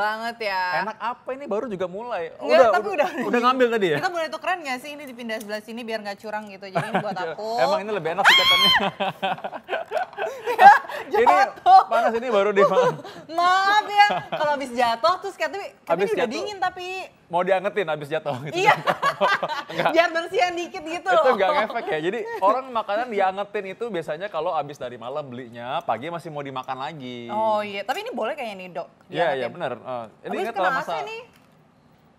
banget ya. Enak apa ini baru juga mulai. Nggak, udah, tapi udah, udah, udah ngambil tadi ya. Kita mulai boleh keren gak sih ini dipindah sebelah sini biar gak curang gitu. Jadi ini buat iya. aku. Emang ini lebih enak katanya. ya, ini iya, panas ini baru deh. Maaf ya, kalau habis jatuh terus katanya, katanya udah dingin tapi. Mau diangetin habis jatuh gitu. Iya. Biar bersihan dikit gitu loh. Itu nggak ngefek ya. Jadi orang makanan diangetin itu biasanya kalau abis dari malam belinya, pagi masih mau dimakan lagi. Oh iya, tapi ini boleh kayaknya nih dok. Iya, iya bener. Eh, ini abis ingat masa,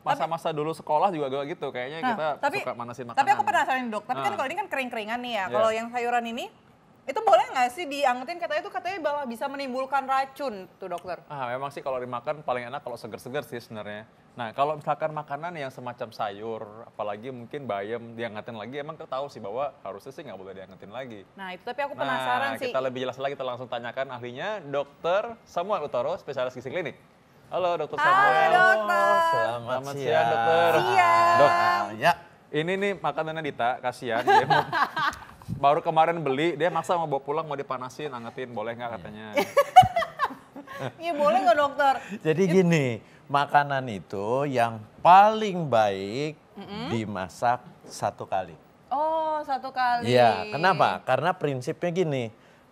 masa-masa dulu sekolah juga gak gitu kayaknya nah, kita tapi, suka manasin makanan. Tapi aku penasaran dok, tapi kan ah. kalau ini kan kering-keringan nih ya. Yeah. Kalau yang sayuran ini itu boleh nggak sih diangetin katanya itu katanya bahwa bisa menimbulkan racun tuh dokter? Ah memang sih kalau dimakan paling enak kalau seger-seger sih sebenarnya. Nah kalau misalkan makanan yang semacam sayur, apalagi mungkin bayam diangetin lagi, emang kita sih bahwa harusnya sih nggak boleh diangetin lagi. Nah itu tapi aku nah, penasaran nah, sih. Kita lebih jelas lagi kita langsung tanyakan ahlinya, dokter Samuel Utoro, spesialis gizi klinik. Halo dokter Samuel. Halo dokter. Selamat, Selamat siang. siang dokter. Siang. Dok. Ah, ya. Ini nih makanannya Dita, kasihan baru kemarin beli, dia maksa mau bawa pulang, mau dipanasin, angetin, boleh nggak katanya. Iya, iya boleh nggak dokter? Jadi gini, makanan itu yang paling baik mm -hmm. dimasak satu kali. Oh, satu kali. Iya, kenapa? Karena prinsipnya gini,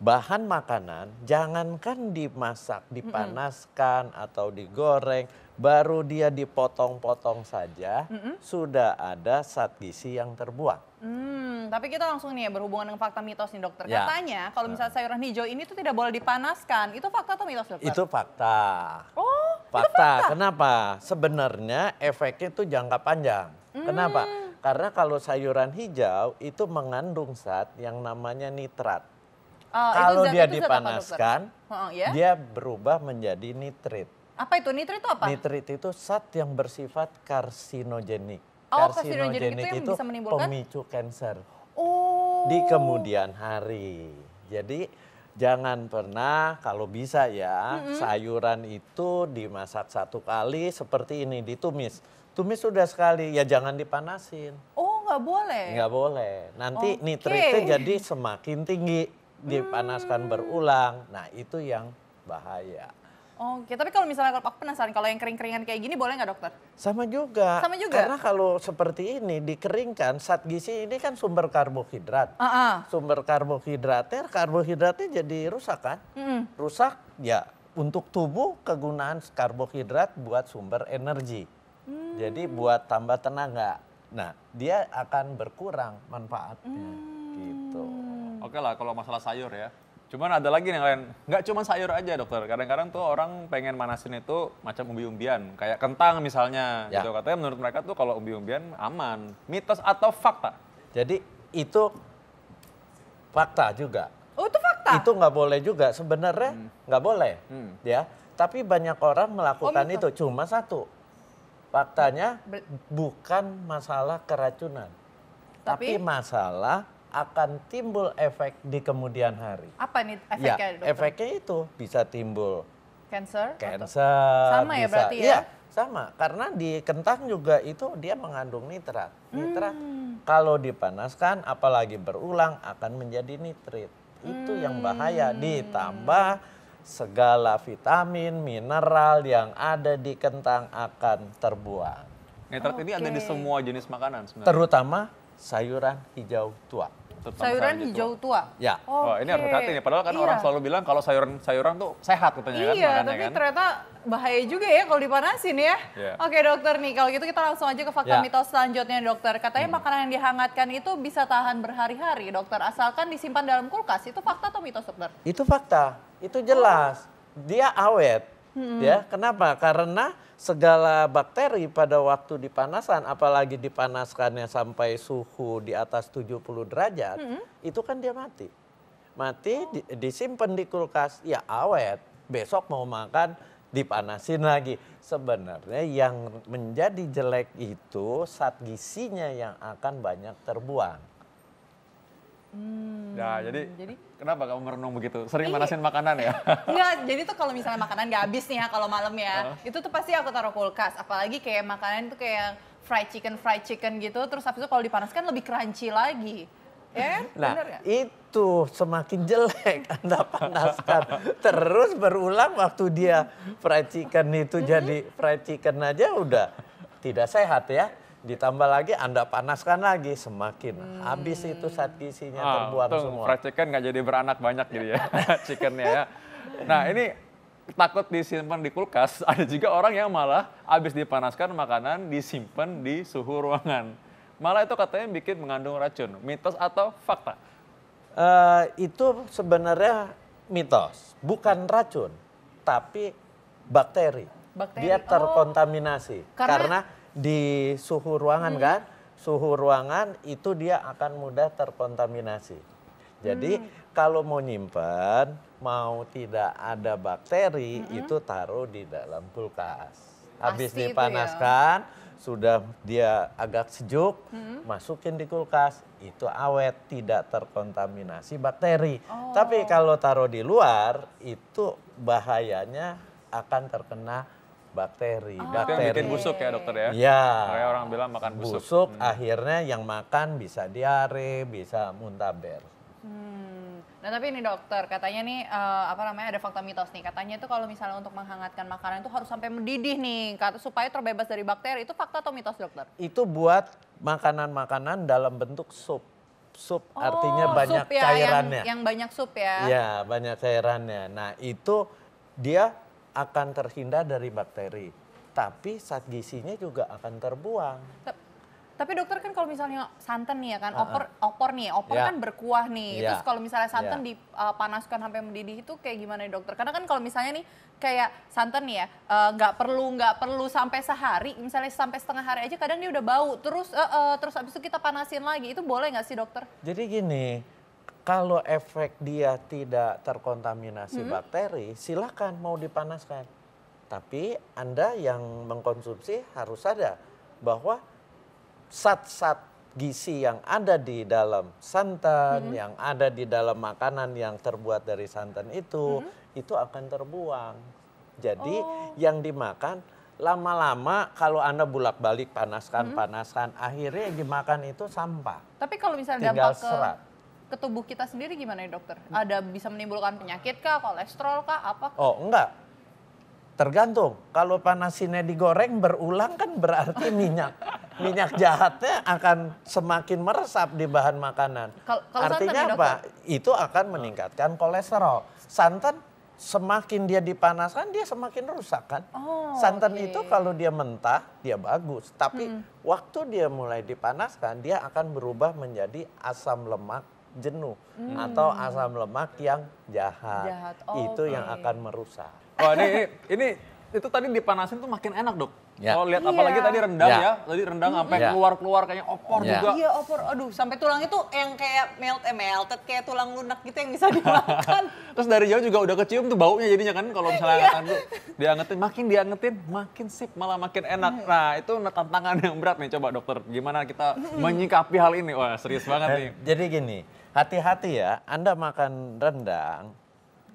bahan makanan jangankan dimasak, dipanaskan mm -hmm. atau digoreng, baru dia dipotong-potong saja mm -hmm. sudah ada zat gizi yang terbuang. Hmm, tapi kita langsung nih ya berhubungan dengan fakta mitos nih dokter. Ya. Katanya kalau ya. misalnya sayuran hijau ini tuh tidak boleh dipanaskan. Itu fakta atau mitos dokter? Itu fakta. Oh, fakta. Itu fakta. Kenapa? Sebenarnya efeknya itu jangka panjang. Hmm. Kenapa? Karena kalau sayuran hijau itu mengandung zat yang namanya nitrat. Oh, kalau dia itu dipanaskan, apa, oh, yeah. dia berubah menjadi nitrit. Apa itu nitrit itu apa? Nitrit itu zat yang bersifat karsinogenik oh, karsinogenik itu, yang bisa menimbulkan? pemicu cancer. oh. di kemudian hari. Jadi jangan pernah kalau bisa ya mm-hmm. sayuran itu dimasak satu kali seperti ini ditumis. Tumis sudah sekali ya jangan dipanasin. Oh nggak boleh. Nggak boleh. Nanti okay. nitritnya jadi semakin tinggi dipanaskan hmm. berulang. Nah itu yang bahaya. Oh, oke. Tapi kalau misalnya kalau aku penasaran kalau yang kering-keringan kayak gini boleh nggak dokter? Sama juga. Sama juga. Karena kalau seperti ini dikeringkan saat gizi ini kan sumber karbohidrat. Uh -uh. Sumber karbohidratnya karbohidratnya jadi rusak kan? Mm -hmm. Rusak ya untuk tubuh kegunaan karbohidrat buat sumber energi. Hmm. Jadi buat tambah tenaga. Nah, dia akan berkurang manfaatnya hmm. gitu. Oke lah kalau masalah sayur ya. Cuman ada lagi yang lain, nggak cuma sayur aja dokter. Kadang-kadang tuh orang pengen manasin itu macam umbi-umbian, kayak kentang misalnya. Ya. Gitu. Katanya menurut mereka tuh kalau umbi-umbian aman. Mitos atau fakta? Jadi itu fakta juga. Oh itu fakta? Itu nggak boleh juga sebenarnya, hmm. nggak hmm. boleh. Hmm. Ya, tapi banyak orang melakukan oh, itu. Cuma satu, faktanya bukan masalah keracunan, tapi, tapi masalah akan timbul efek di kemudian hari. Apa nih ya, efeknya, ya, Efeknya itu bisa timbul cancer. Cancer. Atau? Sama ya bisa, ya berarti ya? ya? sama karena di kentang juga itu dia mengandung nitrat. Nitrat hmm. kalau dipanaskan apalagi berulang akan menjadi nitrit. Itu hmm. yang bahaya ditambah segala vitamin, mineral yang ada di kentang akan terbuang. Nitrat okay. ini ada di semua jenis makanan sebenarnya. Terutama sayuran hijau tua sayuran sayur hijau tua. Gitu. tua. Ya. Okay. Oh, ini harus hati nih. Padahal kan iya. orang selalu bilang kalau sayuran sayuran tuh sehat katanya iya, kan. Iya, tapi kan? ternyata bahaya juga ya kalau dipanasin ya. Yeah. Oke dokter nih, kalau gitu kita langsung aja ke fakta yeah. mitos selanjutnya dokter. Katanya hmm. makanan yang dihangatkan itu bisa tahan berhari-hari dokter, asalkan disimpan dalam kulkas. Itu fakta atau mitos dokter? Itu fakta, itu jelas. Dia awet Hmm. Ya, kenapa? Karena segala bakteri pada waktu dipanasan, apalagi dipanaskannya sampai suhu di atas 70 derajat, hmm. itu kan dia mati. Mati di, disimpan di kulkas, ya awet. Besok mau makan dipanasin lagi. Sebenarnya yang menjadi jelek itu saat gisinya yang akan banyak terbuang. Hmm, nah, jadi, jadi kenapa kamu merenung begitu? Sering panasin iya. manasin makanan ya? Enggak, jadi tuh kalau misalnya makanan nggak habis nih ya kalau malam ya, uh. itu tuh pasti aku taruh kulkas. Apalagi kayak makanan tuh kayak fried chicken, fried chicken gitu. Terus habis itu kalau dipanaskan lebih crunchy lagi. Ya, kan? nah, bener itu semakin jelek Anda panaskan. Terus berulang waktu dia fried chicken itu mm -hmm. jadi fried chicken aja udah tidak sehat ya. Ditambah lagi Anda panaskan lagi, semakin hmm. habis itu saat gizinya ah, terbuang semua. Fried chicken nggak jadi beranak banyak gitu ya, chickennya ya. Nah ini takut disimpan di kulkas, ada juga orang yang malah habis dipanaskan makanan disimpan di suhu ruangan. Malah itu katanya bikin mengandung racun, mitos atau fakta? Uh, itu sebenarnya mitos, bukan racun, tapi bakteri. bakteri. Dia oh. terkontaminasi oh, karena di suhu ruangan hmm. kan suhu ruangan itu dia akan mudah terkontaminasi jadi hmm. kalau mau nyimpan mau tidak ada bakteri hmm. itu taruh di dalam kulkas habis ya. dipanaskan ya. sudah dia agak sejuk hmm. masukin di kulkas itu awet tidak terkontaminasi bakteri oh. tapi kalau taruh di luar itu bahayanya akan terkena bakteri. Oh. Bakteri yang bikin busuk ya dokter ya? Iya. orang bilang makan busuk. Busuk hmm. akhirnya yang makan bisa diare, bisa muntaber. Hmm. Nah tapi ini dokter, katanya nih uh, apa namanya ada fakta mitos nih. Katanya itu kalau misalnya untuk menghangatkan makanan itu harus sampai mendidih nih, kata supaya terbebas dari bakteri. Itu fakta atau mitos dokter? Itu buat makanan-makanan dalam bentuk sup sup oh, artinya banyak sup ya, cairannya. Yang, yang banyak sup ya. Iya, banyak cairannya. Nah, itu dia akan terhindar dari bakteri, tapi saat gisinya juga akan terbuang. Tapi dokter kan kalau misalnya santan nih ya kan, uh -uh. opor opor nih, ya, opor yeah. kan berkuah nih. Yeah. Terus kalau misalnya santan yeah. dipanaskan eh, sampai mendidih itu kayak gimana nih dokter? Karena kan kalau misalnya nih kayak santan nih ya, eh, nggak uh, perlu nggak perlu sampai sehari, misalnya sampai setengah hari aja kadang dia udah bau. Terus uh, uh, terus abis itu kita panasin lagi, itu boleh nggak sih dokter? Jadi gini, kalau efek dia tidak terkontaminasi hmm. bakteri, silakan mau dipanaskan. Tapi Anda yang mengkonsumsi harus ada bahwa zat-zat gizi yang ada di dalam santan, -hmm. yang ada di dalam makanan yang terbuat dari santan itu, -hmm. itu akan terbuang. Jadi oh. yang dimakan lama-lama kalau anda bolak-balik panaskan, mm -hmm. panaskan, akhirnya yang dimakan itu sampah. Tapi kalau misalnya Tinggal dampak ke serat ke tubuh kita sendiri gimana ya dokter? Hmm. Ada bisa menimbulkan penyakit kah, kolesterol kah, apa? Oh enggak, tergantung. Kalau panasinnya digoreng berulang kan berarti minyak minyak jahatnya akan semakin meresap di bahan makanan. Kal kalau Artinya santan, apa? Dokter? Itu akan meningkatkan kolesterol. Santan semakin dia dipanaskan dia semakin rusak kan. Oh, Santan okay. itu kalau dia mentah dia bagus, tapi hmm. waktu dia mulai dipanaskan dia akan berubah menjadi asam lemak jenuh hmm. atau asam lemak yang jahat, jahat. Oh, itu okay. yang akan merusak. Oh ini ini itu tadi dipanasin tuh makin enak dok. Ya. Kalau lihat iya. apalagi tadi rendang ya, ya. tadi rendang hmm. sampai ya. keluar-keluar kayaknya opor ya. juga. Iya opor, aduh sampai tulang itu yang kayak melt eh, melted kayak tulang lunak gitu yang bisa dimakan. Terus dari jauh juga udah kecium tuh baunya jadinya kan kalau misalnya iya. kan tuh diangetin, makin diangetin makin sip malah makin enak. Hmm. Nah itu tantangan yang berat nih coba dokter, gimana kita hmm. menyikapi hal ini? Wah serius banget eh, nih. Jadi gini, Hati-hati ya, Anda makan rendang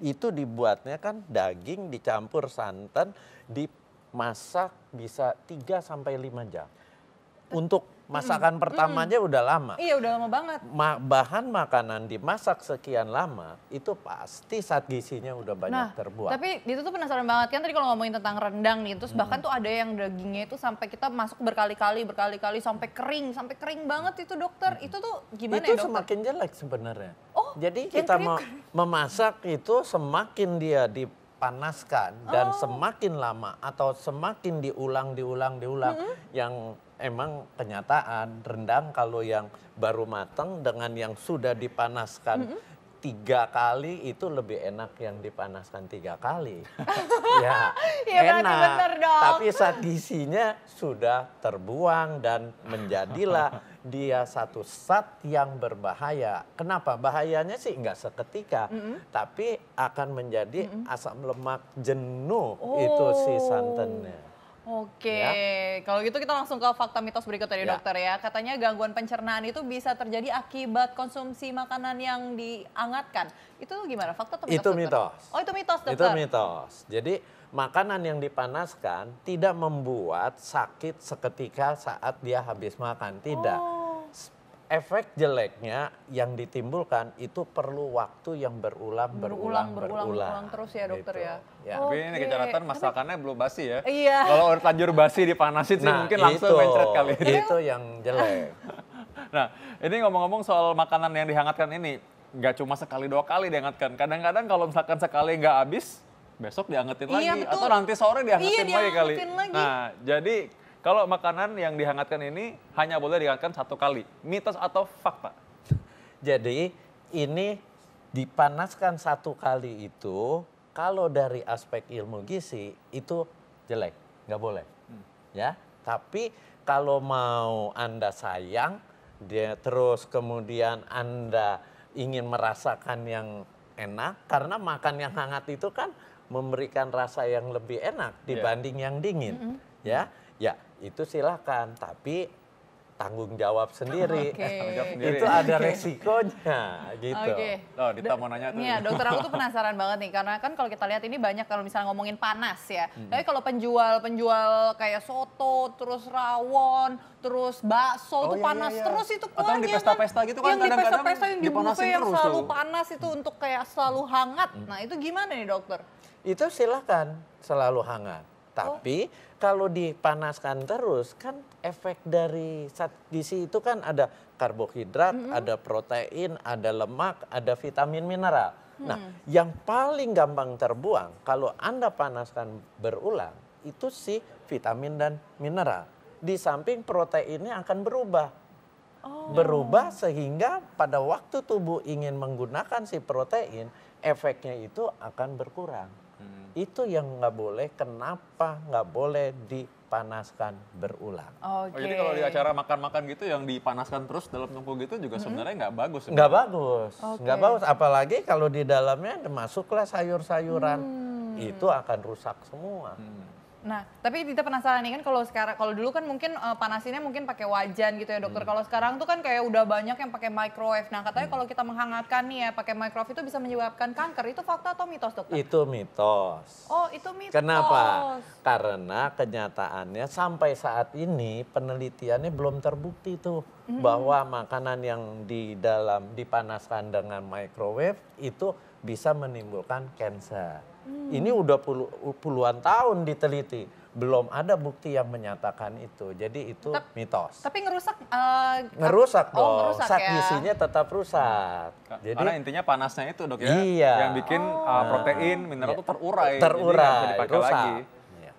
itu dibuatnya kan daging dicampur santan dimasak bisa 3 sampai 5 jam. Untuk Masakan mm. pertamanya mm. udah lama. Iya, udah lama banget. Ma bahan makanan dimasak sekian lama, itu pasti saat gisinya udah banyak nah, terbuang. Tapi itu tuh penasaran banget kan tadi kalau ngomongin tentang rendang nih, terus mm. bahkan tuh ada yang dagingnya itu sampai kita masuk berkali-kali, berkali-kali sampai kering, sampai kering banget itu dokter. Mm. Itu tuh gimana itu ya dokter? Itu semakin jelek sebenarnya. Oh, jadi kita mau memasak itu semakin dia di dipanaskan dan oh. semakin lama atau semakin diulang diulang diulang mm -hmm. yang emang kenyataan rendang kalau yang baru matang dengan yang sudah dipanaskan mm -hmm. tiga kali itu lebih enak yang dipanaskan tiga kali. ya, ya enak. dong. Tapi saat isinya sudah terbuang dan menjadilah dia satu sat yang berbahaya. Kenapa? Bahayanya sih nggak seketika, mm -hmm. tapi akan menjadi mm -hmm. asam lemak jenuh oh. itu si oh. santannya. Oke, ya. kalau gitu kita langsung ke fakta mitos berikut tadi ya. dokter ya. Katanya gangguan pencernaan itu bisa terjadi akibat konsumsi makanan yang diangatkan. Itu gimana? Fakta atau mitos? Itu dokter? Oh itu mitos dokter? Itu mitos. Jadi makanan yang dipanaskan tidak membuat sakit seketika saat dia habis makan. Tidak. Oh efek jeleknya yang ditimbulkan itu perlu waktu yang berulang berulang berulang berulang, berulang, terus ya dokter gitu. ya. ya. Tapi okay. ini kejahatan masakannya Tapi, belum basi ya. Iya. Kalau tanjur basi dipanasin nah, sih mungkin langsung mencret kali. Ya. Itu yang jelek. nah, ini ngomong-ngomong soal makanan yang dihangatkan ini, nggak cuma sekali dua kali dihangatkan. Kadang-kadang kalau misalkan sekali nggak habis, besok diangetin iya, lagi betul. atau nanti sore diangetin iya, lagi kali. Lagi. Nah, jadi kalau makanan yang dihangatkan ini hanya boleh dihangatkan satu kali. Mitos atau fakta? Jadi ini dipanaskan satu kali itu kalau dari aspek ilmu gizi itu jelek, nggak boleh. Hmm. Ya, tapi kalau mau Anda sayang dia terus kemudian Anda ingin merasakan yang enak karena makan yang hangat itu kan memberikan rasa yang lebih enak ya. dibanding yeah. yang dingin. Mm -hmm. Ya ya itu silahkan tapi tanggung jawab sendiri. Okay. Tanggung jawab sendiri. Itu ada resikonya gitu. Oke. Okay. Oh, Dita mau nanya tuh. Iya, dokter aku tuh penasaran banget nih karena kan kalau kita lihat ini banyak kalau misalnya ngomongin panas ya. Hmm. Tapi kalau penjual-penjual kayak soto, terus rawon, terus bakso oh, tuh iya, iya panas iya. terus itu kuahnya gitu kan. yang di pesta-pesta gitu kan yang kadang -kadang di pesta-pesta yang di buffet yang selalu tuh. panas itu untuk kayak selalu hangat. Hmm. Nah, itu gimana nih, dokter? Itu silahkan selalu hangat Oh. Tapi oh. kalau dipanaskan terus kan efek dari zat gizi itu kan ada karbohidrat, mm -hmm. ada protein, ada lemak, ada vitamin mineral. Mm. Nah, yang paling gampang terbuang kalau Anda panaskan berulang itu si vitamin dan mineral. Di samping proteinnya akan berubah. Oh. Berubah sehingga pada waktu tubuh ingin menggunakan si protein, efeknya itu akan berkurang. Hmm. Itu yang nggak boleh. Kenapa nggak boleh dipanaskan berulang? Okay. Oh, oh, jadi kalau di acara makan-makan gitu yang dipanaskan terus dalam tungku gitu juga hmm. sebenarnya nggak bagus. Ya? Nggak bagus, nggak bagus. Apalagi kalau di dalamnya masuklah sayur-sayuran, hmm. itu akan rusak semua. Hmm. Nah, tapi kita penasaran nih kan kalau sekarang kalau dulu kan mungkin uh, panasinnya mungkin pakai wajan gitu ya, Dokter. Hmm. Kalau sekarang tuh kan kayak udah banyak yang pakai microwave. Nah, katanya hmm. kalau kita menghangatkan nih ya pakai microwave itu bisa menyebabkan kanker. Itu fakta atau mitos, Dokter? Itu mitos. Oh, itu mitos. Kenapa? Karena kenyataannya sampai saat ini penelitiannya belum terbukti tuh hmm. bahwa makanan yang di dalam dipanaskan dengan microwave itu bisa menimbulkan kanker. Hmm. Ini udah puluhan tahun diteliti, belum ada bukti yang menyatakan itu. Jadi itu Tep, mitos. Tapi ngerusak uh, ngerusak oh, dong. Oh, ngerusak gisinya ya. isinya tetap rusak. Hmm. Jadi karena intinya panasnya itu, Dok ya. Iya. Yang bikin oh. uh, protein, mineral itu iya. terurai. Terurai, rusak. Lagi.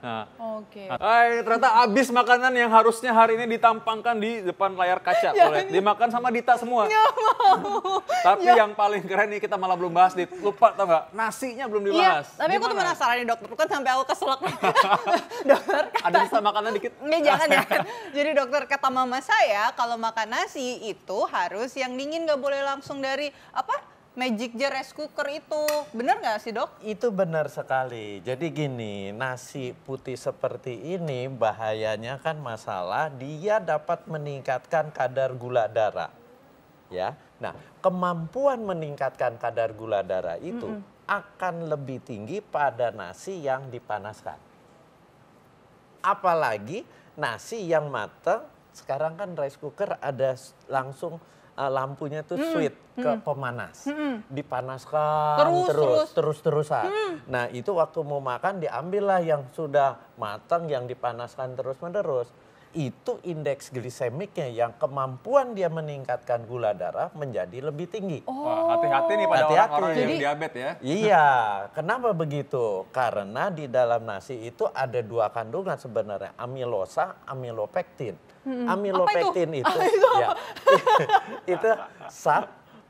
Nah, Oke. Okay. ternyata abis makanan yang harusnya hari ini ditampangkan di depan layar kaca. ya, Boleh. Dimakan sama Dita semua. Ya, mau. tapi ya. yang paling keren nih kita malah belum bahas, Dit. Lupa tau nggak? Nasinya belum iya, dibahas. Ya, tapi Gimana? aku tuh penasaran nih dokter. Kan sampai aku keselak. dokter kata, Ada sisa makanan dikit. Nih jangan ya. Jadi dokter kata mama saya kalau makan nasi itu harus yang dingin gak boleh langsung dari apa magic jar rice cooker itu. Bener nggak sih dok? Itu benar sekali. Jadi gini, nasi putih seperti ini bahayanya kan masalah dia dapat meningkatkan kadar gula darah. Ya, nah kemampuan meningkatkan kadar gula darah itu mm -hmm. akan lebih tinggi pada nasi yang dipanaskan. Apalagi nasi yang matang sekarang kan rice cooker ada langsung uh, lampunya tuh mm. sweet mm. ke hmm. pemanas. Mm. Dipanaskan terus terus terus terusan. Mm. Nah, itu waktu mau makan diambillah yang sudah matang yang dipanaskan terus-menerus. Itu indeks glisemiknya yang kemampuan dia meningkatkan gula darah menjadi lebih tinggi. Oh. Hati-hati nih pada orang-orang yang diabetes ya. Iya, kenapa begitu? Karena di dalam nasi itu ada dua kandungan sebenarnya, amilosa, amilopektin amilopektin itu, itu, itu, ya. itu sat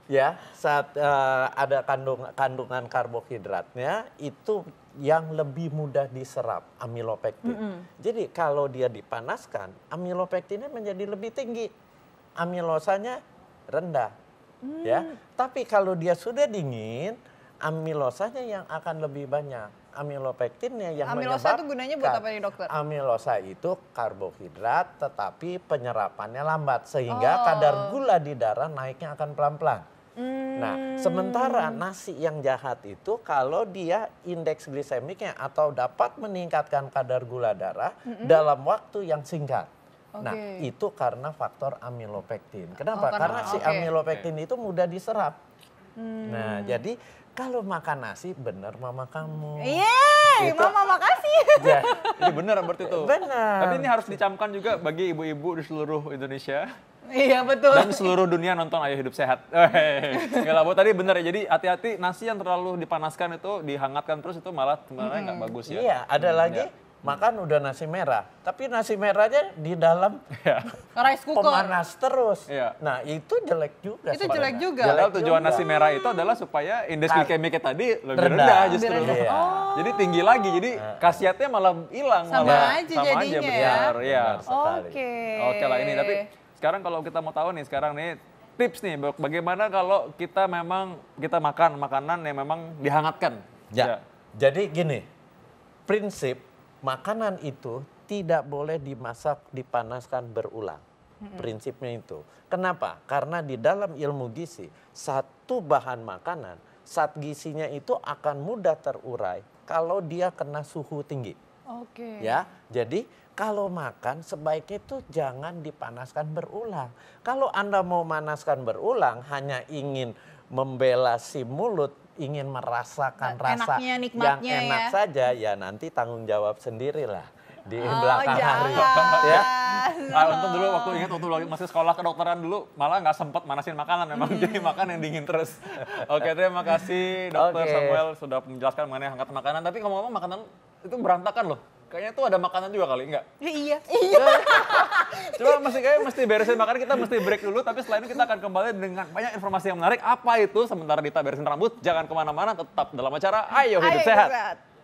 ya saat uh, eh, ada kandung, kandungan karbohidratnya itu yang lebih mudah diserap amilopektin. Mm -hmm. Jadi kalau dia dipanaskan, amilopektinnya menjadi lebih tinggi, amilosanya rendah, mm. ya. Hmm. Tapi kalau dia sudah dingin, amilosanya yang akan lebih banyak amilopektinnya yang amilosa menyebabkan. Amilosa itu gunanya buat apa nih dokter? Amilosa itu karbohidrat tetapi penyerapannya lambat sehingga oh. kadar gula di darah naiknya akan pelan-pelan. Nah, hmm. Nah, sementara nasi yang jahat itu kalau dia indeks glisemiknya atau dapat meningkatkan kadar gula darah hmm. dalam waktu yang singkat. Nah, okay. itu karena faktor amilopektin. Kenapa? Oh, karena, karena si amilopektin okay. itu mudah diserap. Hmm. Nah, jadi kalau makan nasi bener mama kamu. Iya, gitu. mama makasih. Ya, ini benar berarti itu. Benar. Tapi ini harus dicamkan juga bagi ibu-ibu di seluruh Indonesia. Iya betul. Dan seluruh dunia nonton Ayo Hidup Sehat. Gak lah, tadi bener ya. Jadi hati-hati nasi yang terlalu dipanaskan itu dihangatkan terus itu malah sebenarnya nggak hmm. bagus ya. Iya, ada hmm, lagi ya makan udah nasi merah, tapi nasi merahnya di dalam iya. rice cooker pemanas terus. Iya. Nah, itu jelek juga. Itu sebenarnya. jelek juga. Jelek tujuan juga. nasi merah itu adalah supaya indeks glikemiknya tadi lebih rendah, rendah justru. rendah. Oh. Jadi tinggi lagi. Jadi nah. khasiatnya malah hilang sama malah. aja sama jadinya aja ya? iya. benar, ya. ya. Oke. Okay. Oke lah ini tapi sekarang kalau kita mau tahu nih sekarang nih tips nih bagaimana kalau kita memang kita makan makanan yang memang dihangatkan. Ya. ya. Jadi gini, prinsip makanan itu tidak boleh dimasak, dipanaskan berulang. Prinsipnya itu. Kenapa? Karena di dalam ilmu gizi, satu bahan makanan, saat gisinya itu akan mudah terurai kalau dia kena suhu tinggi. Oke. Okay. Ya, jadi kalau makan sebaiknya itu jangan dipanaskan berulang. Kalau Anda mau manaskan berulang hanya ingin membela si mulut ingin merasakan nah, rasa yang enak ya. saja, ya nanti tanggung jawab sendirilah di oh, belakang hari. ya. Nah, untuk dulu waktu ingat waktu masih sekolah kedokteran dulu malah nggak sempat manasin makanan memang hmm. jadi makan yang dingin terus. Oke, terima kasih dokter okay. Samuel sudah menjelaskan mengenai hangat makanan. Tapi ngomong-ngomong makanan itu berantakan loh kayaknya tuh ada makanan juga kali enggak? Eh, iya. Iya. Ya? Coba masih kayak mesti beresin makanan kita mesti break dulu tapi selain itu kita akan kembali dengan banyak informasi yang menarik. Apa itu? Sementara kita beresin rambut, jangan kemana-mana tetap dalam acara Ayo Hidup Ayo, Sehat. Hidup sehat.